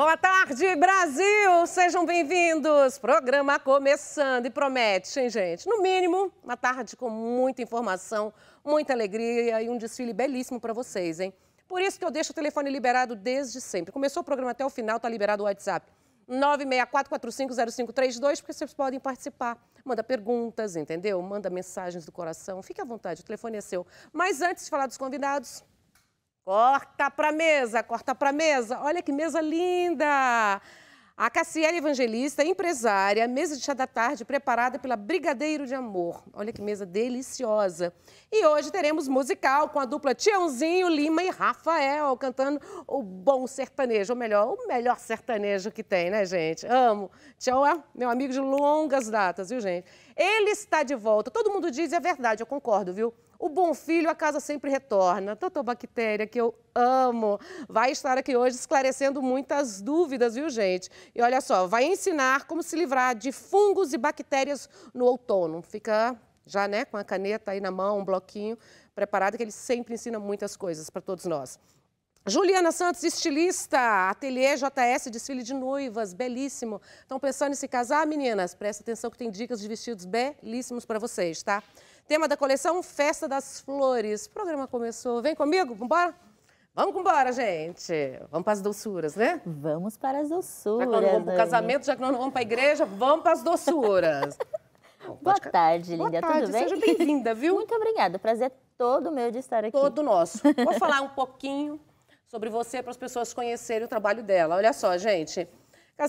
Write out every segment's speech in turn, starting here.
Boa tarde, Brasil! Sejam bem-vindos! Programa começando e promete, hein, gente? No mínimo, uma tarde com muita informação, muita alegria e um desfile belíssimo para vocês, hein? Por isso que eu deixo o telefone liberado desde sempre. Começou o programa até o final, tá liberado o WhatsApp. 964450532, porque vocês podem participar. Manda perguntas, entendeu? Manda mensagens do coração. Fique à vontade, o telefone é seu. Mas antes de falar dos convidados, Corta para mesa, corta para mesa. Olha que mesa linda! A Cassiela Evangelista, empresária, mesa de chá da tarde preparada pela Brigadeiro de Amor. Olha que mesa deliciosa. E hoje teremos musical com a dupla Tiãozinho, Lima e Rafael cantando o bom sertanejo, ou melhor, o melhor sertanejo que tem, né, gente? Amo. Tião é meu amigo de longas datas, viu, gente? Ele está de volta. Todo mundo diz e é verdade, eu concordo, viu? O Bom Filho, a casa sempre retorna. Doutor Bactéria, que eu amo, vai estar aqui hoje esclarecendo muitas dúvidas, viu, gente? E olha só, vai ensinar como se livrar de fungos e bactérias no outono. Fica já, né, com a caneta aí na mão, um bloquinho preparado, que ele sempre ensina muitas coisas para todos nós. Juliana Santos, estilista, ateliê JS, desfile de noivas, belíssimo. Estão pensando em se casar? Meninas, presta atenção que tem dicas de vestidos belíssimos para vocês, tá? Tema da coleção Festa das Flores. O programa começou. Vem comigo, vambora? Vamos embora, gente. Vamos para as doçuras, né? Vamos para as doçuras. Já que nós não vamos para o casamento, já que nós não vamos para a igreja, vamos para as doçuras. Bom, Boa tarde, Boa linda. Tarde. Tudo bem? Seja bem-vinda, viu? Muito obrigada. Prazer é todo meu de estar aqui. Todo nosso. Vou falar um pouquinho sobre você para as pessoas conhecerem o trabalho dela. Olha só, gente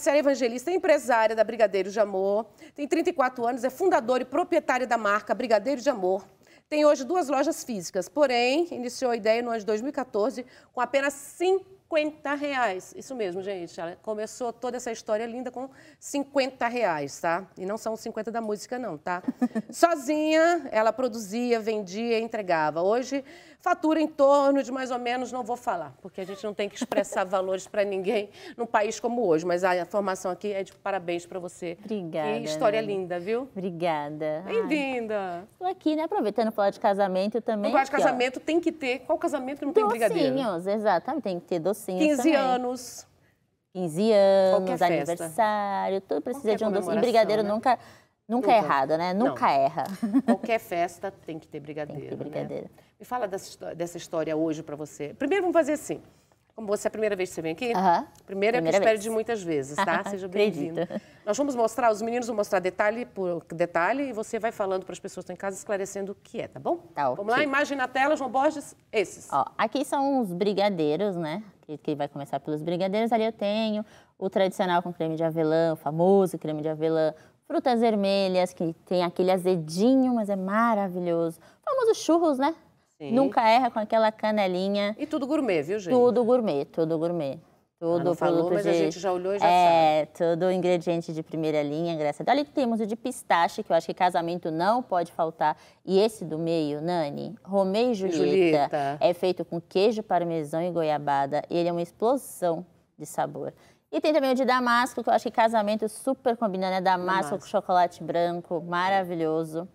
é Evangelista é empresária da Brigadeiro de Amor, tem 34 anos, é fundadora e proprietária da marca Brigadeiro de Amor. Tem hoje duas lojas físicas, porém, iniciou a ideia no ano de 2014 com apenas cinco 50 reais. Isso mesmo, gente. Ela começou toda essa história linda com 50 reais, tá? E não são 50 da música, não, tá? Sozinha, ela produzia, vendia e entregava. Hoje, fatura em torno de mais ou menos, não vou falar, porque a gente não tem que expressar valores para ninguém num país como hoje. Mas a formação aqui é de parabéns para você. Obrigada. Que história linda, viu? Obrigada. Bem-vinda. Estou aqui, né? Aproveitando falar de casamento também. Falar de casamento ó. tem que ter. Qual casamento que não tem Docinhos, brigadeiro? Docinhos, exatamente. Tem que ter docinhos sim. 15 anos. 15 anos, aniversário, tudo precisa Qualquer de um doce. E brigadeiro né? nunca, nunca é errado, né? Nunca Não. erra. Qualquer festa tem que ter brigadeiro. Tem que ter brigadeiro. Né? Me fala dessa, dessa história hoje para você. Primeiro, vamos fazer assim. Como você é a primeira vez que você vem aqui? Uhum. Primeira, primeira que eu espero de muitas vezes, tá? Seja bem-vinda. Nós vamos mostrar, os meninos vão mostrar detalhe por detalhe e você vai falando para as pessoas que estão em casa esclarecendo o que é, tá bom? Tá, Vamos lá, imagem na tela, João Borges, esses. Ó, aqui são os brigadeiros, né? Que vai começar pelos brigadeiros. Ali eu tenho o tradicional com creme de avelã, o famoso creme de avelã, frutas vermelhas, que tem aquele azedinho, mas é maravilhoso. Famosos famoso churros, né? Sim. Nunca erra com aquela canelinha. E tudo gourmet, viu, gente? Tudo gourmet, tudo gourmet. Tudo ah, falou, mas de, a gente já olhou e já é, sabe. tudo ingrediente de primeira linha, graças a Deus. Olha temos o de pistache, que eu acho que casamento não pode faltar. E esse do meio, Nani, Romeu e Julieta, Julieta, é feito com queijo parmesão e goiabada. Ele é uma explosão de sabor. E tem também o de damasco, que eu acho que casamento super combina, né? Damasco, damasco. com chocolate branco, maravilhoso.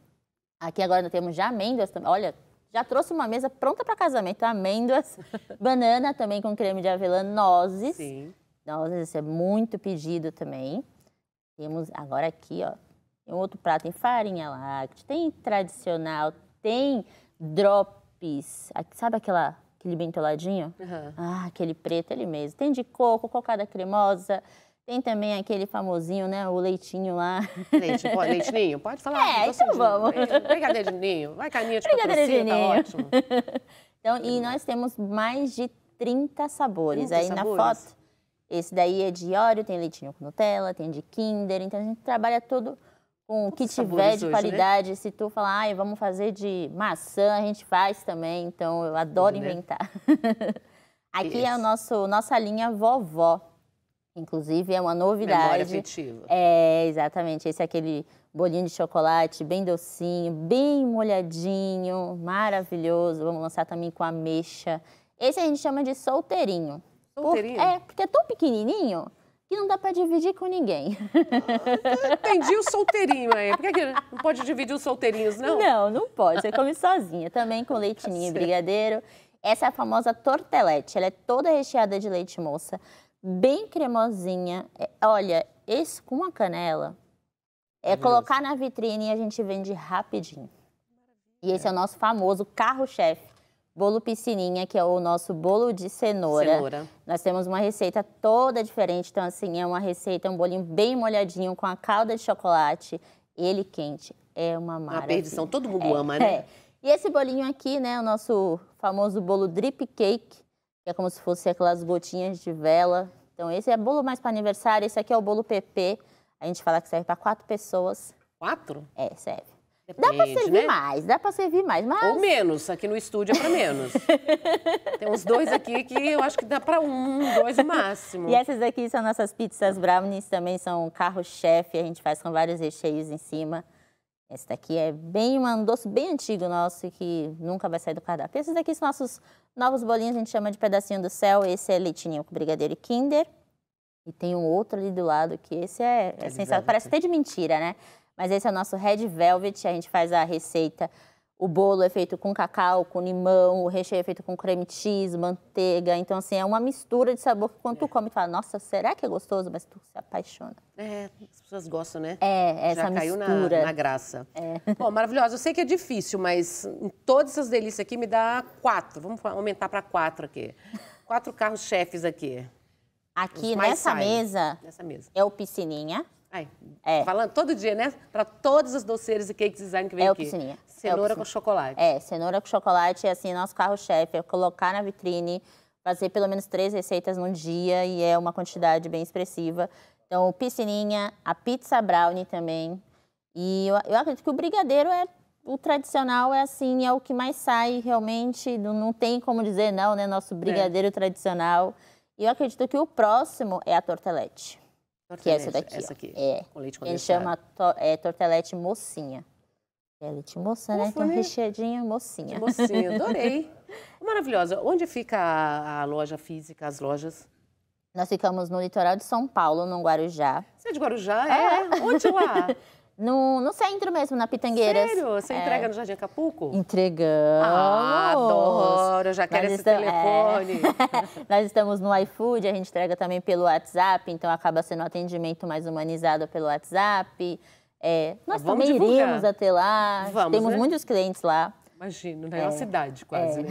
Aqui agora nós temos de amêndoas também. Olha, já trouxe uma mesa pronta para casamento, amêndoas, banana também com creme de avelã, nozes. Sim. Nozes, esse é muito pedido também. Temos agora aqui, ó, tem outro prato, tem farinha láctea, tem tradicional, tem drops, sabe aquela, aquele bentoladinho? Uhum. Ah, aquele preto, ele mesmo. Tem de coco, cocada cremosa, tem também aquele famosinho, né? O leitinho lá. Leite, pode, leite ninho? Pode falar. É, então vamos. Brincadeira de ninho. Vai caninha de Brincadeira de tá ninho. Tá ótimo. Então, e nós temos mais de 30 sabores. 30 Aí sabores. na foto, esse daí é de óleo, tem leitinho com Nutella, tem de Kinder. Então, a gente trabalha todo com o que tiver de qualidade. Hoje, né? Se tu falar, ah, vamos fazer de maçã, a gente faz também. Então, eu adoro Tudo, né? inventar. Né? Aqui Isso. é a nossa linha vovó. Inclusive, é uma novidade. É, exatamente. Esse é aquele bolinho de chocolate bem docinho, bem molhadinho, maravilhoso. Vamos lançar também com ameixa. Esse a gente chama de solteirinho. Solteirinho? Por, é, porque é tão pequenininho que não dá para dividir com ninguém. Ah, entendi o solteirinho aí. Por que, que, não pode dividir os solteirinhos, não? Não, não pode. Você come sozinha. Também com tá leitinho tá brigadeiro. Essa é a famosa tortelete. Ela é toda recheada de leite moça bem cremosinha. É, olha, esse com a canela é colocar na vitrine e a gente vende rapidinho. E esse é o é. nosso famoso carro-chefe. Bolo piscininha, que é o nosso bolo de cenoura. cenoura. Nós temos uma receita toda diferente. Então, assim, é uma receita, um bolinho bem molhadinho, com a calda de chocolate. Ele quente. É uma maravilha. Uma perdição. Todo mundo é, ama, é. né? É. E esse bolinho aqui, né? O nosso famoso bolo drip cake. Que é como se fosse aquelas gotinhas de vela então, esse é bolo mais para aniversário, esse aqui é o bolo PP. A gente fala que serve para quatro pessoas. Quatro? É, serve. Depende, dá para servir né? mais, dá para servir mais, mas... Ou menos, aqui no estúdio é para menos. Tem uns dois aqui que eu acho que dá para um, dois no máximo. E essas aqui são nossas pizzas brownies, também são carro-chefe, a gente faz com vários recheios em cima. Esse daqui é bem um doce bem antigo nosso que nunca vai sair do cardápio. Esses daqui são nossos novos bolinhos, a gente chama de pedacinho do céu. Esse é leitinho com brigadeiro e kinder. E tem um outro ali do lado que esse é, é sensacional. Parece até de mentira, né? Mas esse é o nosso Red Velvet, a gente faz a receita o bolo é feito com cacau, com limão, o recheio é feito com creme cheese, manteiga. Então, assim, é uma mistura de sabor que quando é. tu come, tu fala, nossa, será que é gostoso? Mas tu se apaixona. É, as pessoas gostam, né? É, é essa Já mistura. Já caiu na, na graça. É. Bom, maravilhosa. Eu sei que é difícil, mas em todas essas delícias aqui me dá quatro. Vamos aumentar para quatro aqui. Quatro carros-chefes aqui. Aqui nessa mesa, nessa mesa é o Piscininha. Ai, é. Falando todo dia, né? Para todos os doceiros e cake design que vem é aqui. É o Piscininha. É cenoura é com chocolate. É, cenoura com chocolate é assim, nosso carro-chefe, é colocar na vitrine, fazer pelo menos três receitas num dia e é uma quantidade bem expressiva. Então, piscininha, a pizza brownie também. E eu, eu acredito que o brigadeiro é o tradicional é assim, é o que mais sai realmente, não, não tem como dizer não, né? Nosso é. brigadeiro é. tradicional. E eu acredito que o próximo é a tortelete. que é essa daqui. Essa aqui, é. com leite condensado. Ele chama to, é, tortelete mocinha satélite. Moça, né? Tem um recheadinho, mocinha. Mocinha, adorei. Maravilhosa. Onde fica a, a, loja física, as lojas? Nós ficamos no litoral de São Paulo, no Guarujá. Você é de Guarujá? É. é. Onde lá? No, no centro mesmo, na Pitangueiras. Sério? Você é. entrega no Jardim Acapulco? Entregamos. Ah, adoro, já quero Nós esse estamos, é. telefone. É. Nós estamos no iFood, a gente entrega também pelo WhatsApp, então acaba sendo um atendimento mais humanizado pelo WhatsApp. É, nós Mas também iríamos até lá, Vamos, temos né? muitos clientes lá. Imagino, é, é. né? É uma cidade quase, é. né?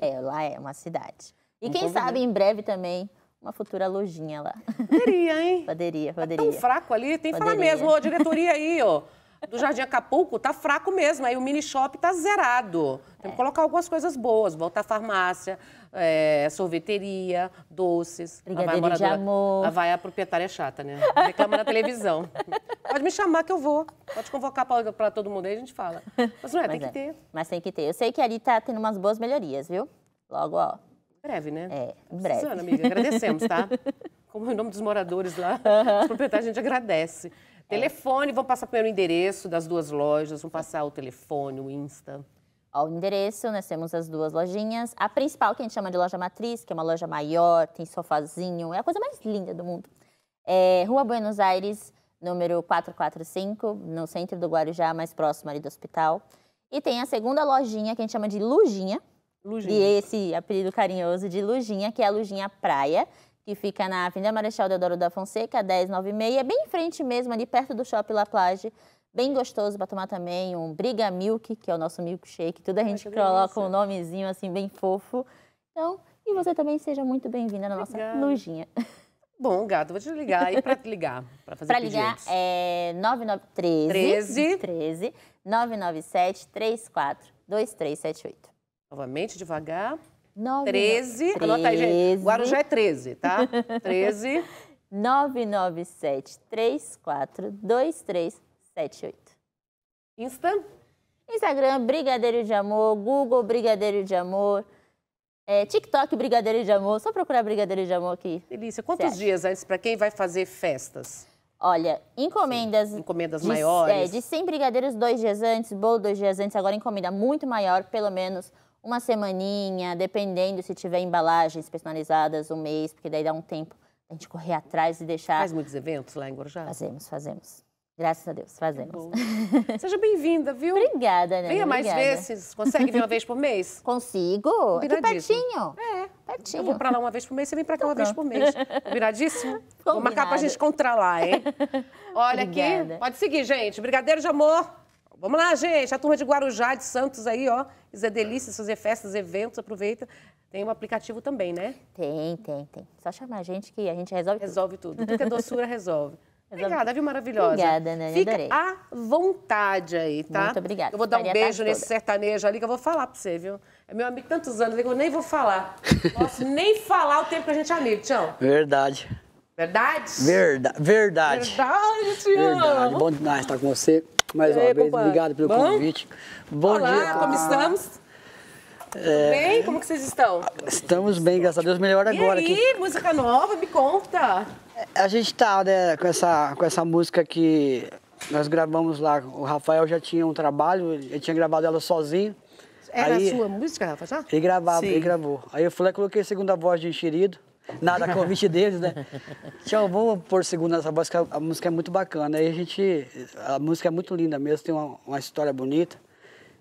é, lá é uma cidade. E um quem convidado. sabe em breve também uma futura lojinha lá. Poderia, hein? Poderia, poderia. Tá tão fraco ali, tem que falar mesmo, ó, diretoria aí, ó do Jardim Acapulco tá fraco mesmo. Aí o mini shop tá zerado. Tem que é. colocar algumas coisas boas, voltar à farmácia, é, sorveteria, doces. Brigadeiro de amor. Lá vai a proprietária chata, né? Reclama na televisão. Pode me chamar que eu vou. Pode convocar para todo mundo aí, a gente fala. Mas não é, mas tem é. que ter. Mas tem que ter. Eu sei que ali tá tendo umas boas melhorias, viu? Logo, ó. Breve, né? É, tá breve. Susana, amiga, agradecemos, tá? Como o nome dos moradores lá, uhum. os proprietários, a gente agradece. É. Telefone, vamos passar primeiro o endereço das duas lojas, vamos passar o telefone, o Insta. Ó, o endereço, nós temos as duas lojinhas. A principal, que a gente chama de loja matriz, que é uma loja maior, tem sofazinho, é a coisa mais linda do mundo. É Rua Buenos Aires, número 445, no centro do Guarujá, mais próximo ali do hospital. E tem a segunda lojinha, que a gente chama de Lujinha. Lujinha. E esse apelido carinhoso de Lujinha, que é a Lujinha Praia, que fica na Avenida Marechal Deodoro da Fonseca, 1096, é bem em frente mesmo, ali perto do Shopping La Plage. Bem gostoso para tomar também um Briga Milk, que é o nosso milkshake. Tudo a gente coloca um nomezinho assim bem fofo. Então, e você também seja muito bem-vinda na nossa Obrigada. lojinha. Bom, gato, vou te ligar. aí para ligar? Para fazer Para ligar é 9913 13 13 997 34 2378. Novamente devagar. 13, Anota aí, gente. Guarujá é 13, tá? 13. 997 342378. Insta? Instagram, Brigadeiro de Amor, Google, Brigadeiro de Amor. É, TikTok Brigadeiro de Amor, só procurar Brigadeiro de Amor aqui. Delícia. Quantos dias antes para quem vai fazer festas? Olha, encomendas. Sim, encomendas de, maiores. É, de 100 brigadeiros dois dias antes, bolo dois dias antes, agora encomenda muito maior, pelo menos uma semaninha, dependendo se tiver embalagens personalizadas, um mês, porque daí dá um tempo a gente correr atrás e deixar. Faz muitos eventos lá em Guarujá? Fazemos, fazemos. Graças a Deus, fazemos. É Seja bem-vinda, viu? Obrigada, né? Venha mais vezes. Consegue vir uma vez por mês? Consigo. Aqui pertinho. É. Pertinho. Eu vou pra lá uma vez por mês, você vem pra cá uma vez por mês. Viradíssimo? Combinado. Vou marcar pra gente encontrar lá, hein? Olha Obrigada. aqui. Pode seguir, gente. Brigadeiro de amor. Vamos lá, gente. A turma de Guarujá, de Santos aí, ó. Isso é delícia, fazer festas, eventos, aproveita. Tem um aplicativo também, né? Tem, tem, tem. Só chamar a gente que a gente resolve, resolve tudo. Resolve tudo. Tudo que é doçura, resolve. Obrigada, viu? Maravilhosa. Obrigada, né? Fica à vontade aí, tá? Muito obrigada. Eu vou dar um beijo nesse toda. sertanejo ali que eu vou falar pra você, viu? É meu amigo tantos anos, eu nem vou falar. Posso nem falar o tempo que a gente é amigo, Tião. Verdade. Verdade? Verdade. Verdade. Verdade, Tião. Verdade. Bom demais estar com você. Mais uma aí, vez, compadre? obrigado pelo Bom? convite. Bom Olá, dia. Olá, como ah. estamos? É... Bem? Como que vocês estão? Estamos bem, graças a Deus, melhor agora. E aí, que... música nova, me conta. A gente tá, né, com essa, com essa música que nós gravamos lá. O Rafael já tinha um trabalho, ele tinha gravado ela sozinho. Era aí, a sua música, Rafael? Ele, gravava, Sim. ele gravou. Aí eu falei, coloquei segunda voz de enxerido nada convite deles, né? Tchau, vou pôr segunda essa música, a música é muito bacana. Aí a gente, a música é muito linda mesmo, tem uma, uma história bonita.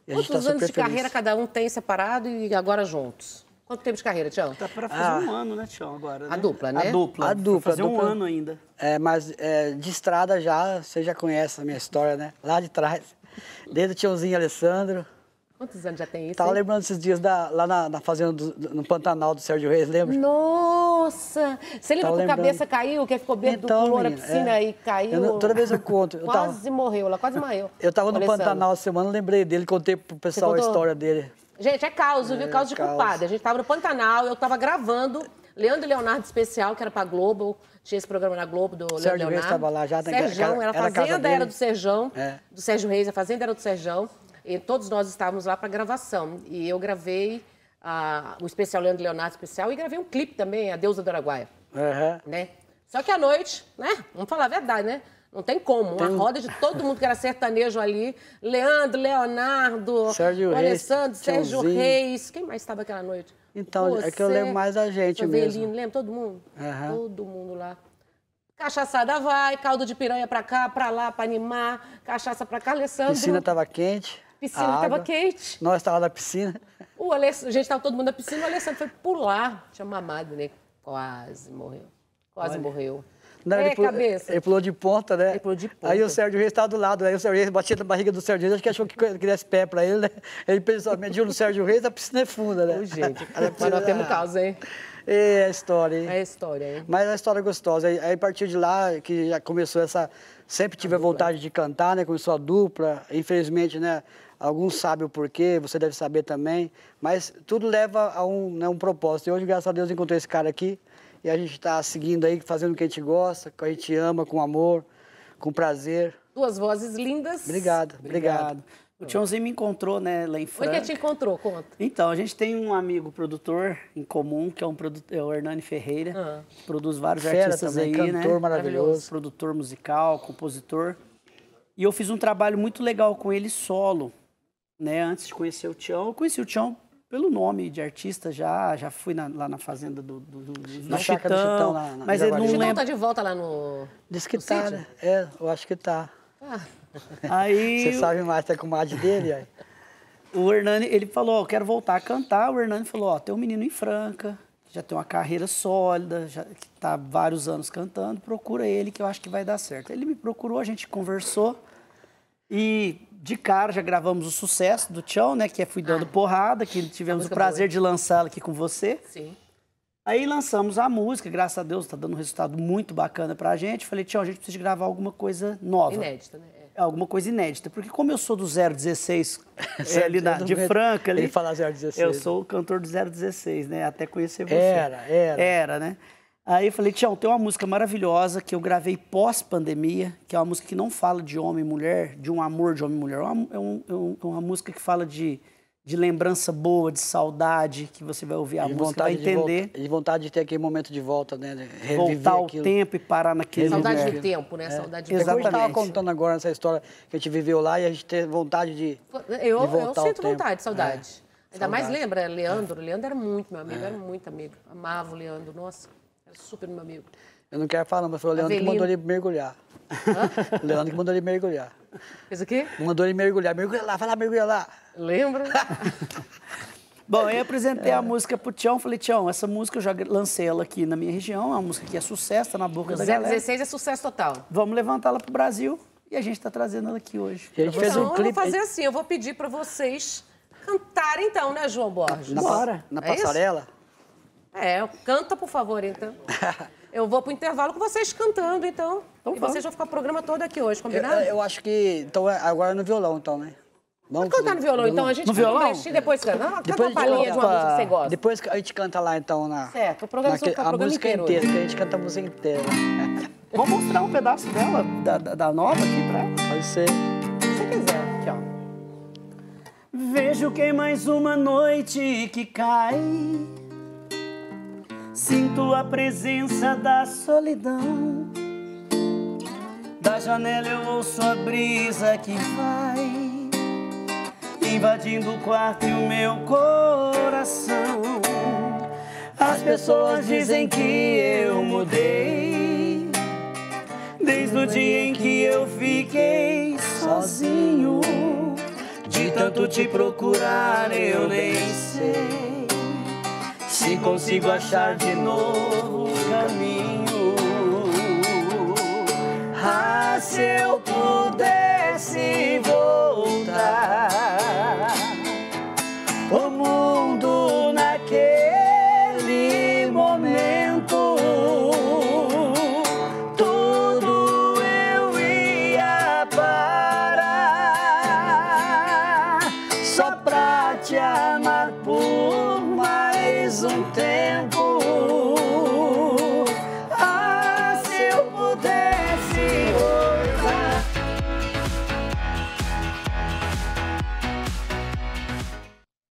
Quantos tá anos de feliz. carreira cada um tem separado e agora juntos? Quanto tempo de carreira, Tião? Tá para fazer ah, um ano, né, Tião, agora. Né? A dupla, né? A dupla. A né? dupla. fazer dupla, um ano ainda. É, mas é, de estrada já, você já conhece a minha história, né? Lá de trás, desde o Tiãozinho Alessandro, Quantos anos já tem isso? Tava hein? lembrando esses dias da, lá na, na fazenda, do, no Pantanal do Sérgio Reis, lembra? Nossa! Você lembra que a cabeça caiu, que ficou bem então, pulou na piscina é. e caiu? toda vez eu conto. Eu quase tava, morreu, ela quase morreu. Eu tava no Pantanal semana, lembrei dele, contei pro pessoal a história dele. Gente, é caos, viu? É, caos de culpado. culpada. A gente tava no Pantanal, eu tava gravando Leandro Leonardo especial, que era pra Globo. Tinha esse programa na Globo do Sérgio Leonardo. Sérgio Reis estava lá já. Né? Serjão, era, era a fazenda era do Serjão. É. Do Sérgio Reis, a fazenda era do Serjão. E todos nós estávamos lá para gravação. E eu gravei o especial Leandro Leonardo especial e gravei um clipe também, A Deusa do Araguaia. Uhum. Né? Só que à noite, né? Vamos falar a verdade, né? Não tem como. Tem... Uma roda de todo mundo que era sertanejo ali. Leandro, Leonardo, Sérgio Alessandro, Reis, Sérgio Reis. Quem mais estava aquela noite? Então, Você, é que eu lembro mais da gente mesmo. Velhinho, lembra? Todo mundo? Uhum. Todo mundo lá. Cachaçada vai, caldo de piranha pra cá, pra lá, pra animar. Cachaça pra cá, Alessandro. a Piscina tava quente piscina água, tava quente. Nós estávamos na piscina. O Alessandro, a gente estava todo mundo na piscina, o Alessandro foi pular. Tinha mamado, né? Quase morreu. Quase Olha. morreu. Não, é, ele pulou, cabeça. Ele pulou de ponta, né? Ele pulou de ponta. Aí o Sérgio Reis estava do lado, aí o Sérgio Reis batia na barriga do Sérgio Reis, acho que achou que, desse pé para ele, né? Ele pensou, ah, mediu no Sérgio Reis, a piscina é funda, né? Ô, gente, mas nós temos caso, hein? É a história, hein? É a história, hein? Mas é a história gostosa. Aí, aí, a partir de lá, que já começou essa... Sempre tive a vontade de cantar, né? Começou a dupla. Infelizmente, né? Alguns sabem o porquê, você deve saber também, mas tudo leva a um, né, um propósito. E hoje, graças a Deus, encontrei esse cara aqui e a gente está seguindo aí, fazendo o que a gente gosta, que a gente ama, com amor, com prazer. Duas vozes lindas. Obrigado, obrigado. obrigado. O Tionzinho me encontrou, né, lá em Franca. que te encontrou? Conta. Então, a gente tem um amigo produtor em comum, que é, um produtor, é o Hernani Ferreira. Uhum. Produz vários Fera artistas também, aí, cantor né? cantor maravilhoso. Produtor musical, compositor. E eu fiz um trabalho muito legal com ele solo né, antes de conhecer o Tião. Eu conheci o Tião pelo nome de artista já, já fui na, lá na fazenda do, do, do Chitão, do Chitão mas ele não o Chitão tá de volta lá no Diz que no tá, né? É, eu acho que tá. Ah. Aí Você sabe mais tá com o comadre dele aí. O Hernani, ele falou, ó, quero voltar a cantar. O Hernani falou, ó, tem um menino em Franca, já tem uma carreira sólida, já que tá vários anos cantando, procura ele que eu acho que vai dar certo. Ele me procurou, a gente conversou e de cara já gravamos o sucesso do Tchau, né? Que é Fui Dando ah, Porrada, que tá tivemos o prazer boa. de lançá-la aqui com você. Sim. Aí lançamos a música, graças a Deus, tá dando um resultado muito bacana pra gente. Falei, Tchau, a gente precisa gravar alguma coisa nova. Inédita, né? É. Alguma coisa inédita. Porque como eu sou do 016, é, ali na, de Franca, ali. Ele fala 016. Eu sou o cantor do 016, né? Até conhecer você. Era, era. Era, né? Aí eu falei, Tião, tem uma música maravilhosa que eu gravei pós-pandemia, que é uma música que não fala de homem e mulher, de um amor de homem e mulher. É uma, é um, é, é uma música que fala de, de lembrança boa, de saudade, que você vai ouvir a música, vai entender. De, volta, vontade de ter aquele momento de volta, né? voltar o tempo e parar naquele Saudade lugar. do tempo, né? É. Saudade do Exatamente. Eu estava contando agora essa história que a gente viveu lá e a gente teve vontade de, eu, de Eu sinto vontade, é. saudade. Ainda saudade. mais lembra, é. Leandro. Leandro era muito meu amigo, era muito amigo. Amava o Leandro, nossa super meu amigo. Eu não quero falar, mas foi o Leandro Avelino. que mandou ele mergulhar. Hã? O Leandro que mandou ele mergulhar. Fez o quê? Mandou ele mergulhar. Mergulha lá, vai lá, mergulha lá. Lembra? Bom, eu apresentei é. a música pro Tião, falei, Tião, essa música eu já lancei ela aqui na minha região, é uma música que é sucesso, tá na boca 016 da galera. 16 é sucesso total. Vamos levantá-la pro Brasil e a gente tá trazendo ela aqui hoje. E a gente fez um clipe... Então, vou fazer assim, eu vou pedir para vocês cantarem então, né, João Borges? Na, Bora. Na é passarela? É, canta, por favor, então. Eu vou pro intervalo com vocês cantando, então. então e vocês vão ficar o programa todo aqui hoje, combinado? Eu, eu, acho que. Então, é, agora no violão, então, né? Vamos cantar no, no violão, então. A gente no violão? Um depois canta. Não, depois palhinha de uma música que você gosta. Depois a gente canta lá, então, na. Certo, o programa, na, a, a música inteira, a gente canta a música inteira. Vamos mostrar um pedaço dela, da, da, da nova aqui pra ela? Pode ser. Se você quiser. Aqui, ó. Vejo que é mais uma noite que cai Sinto a presença da solidão. Da janela eu ouço a brisa que vai invadindo o quarto e o meu coração. As pessoas dizem que eu mudei desde o dia em que eu fiquei sozinho. De tanto te procurar eu nem sei se consigo achar de novo o caminho. Ah, se eu pudesse voltar.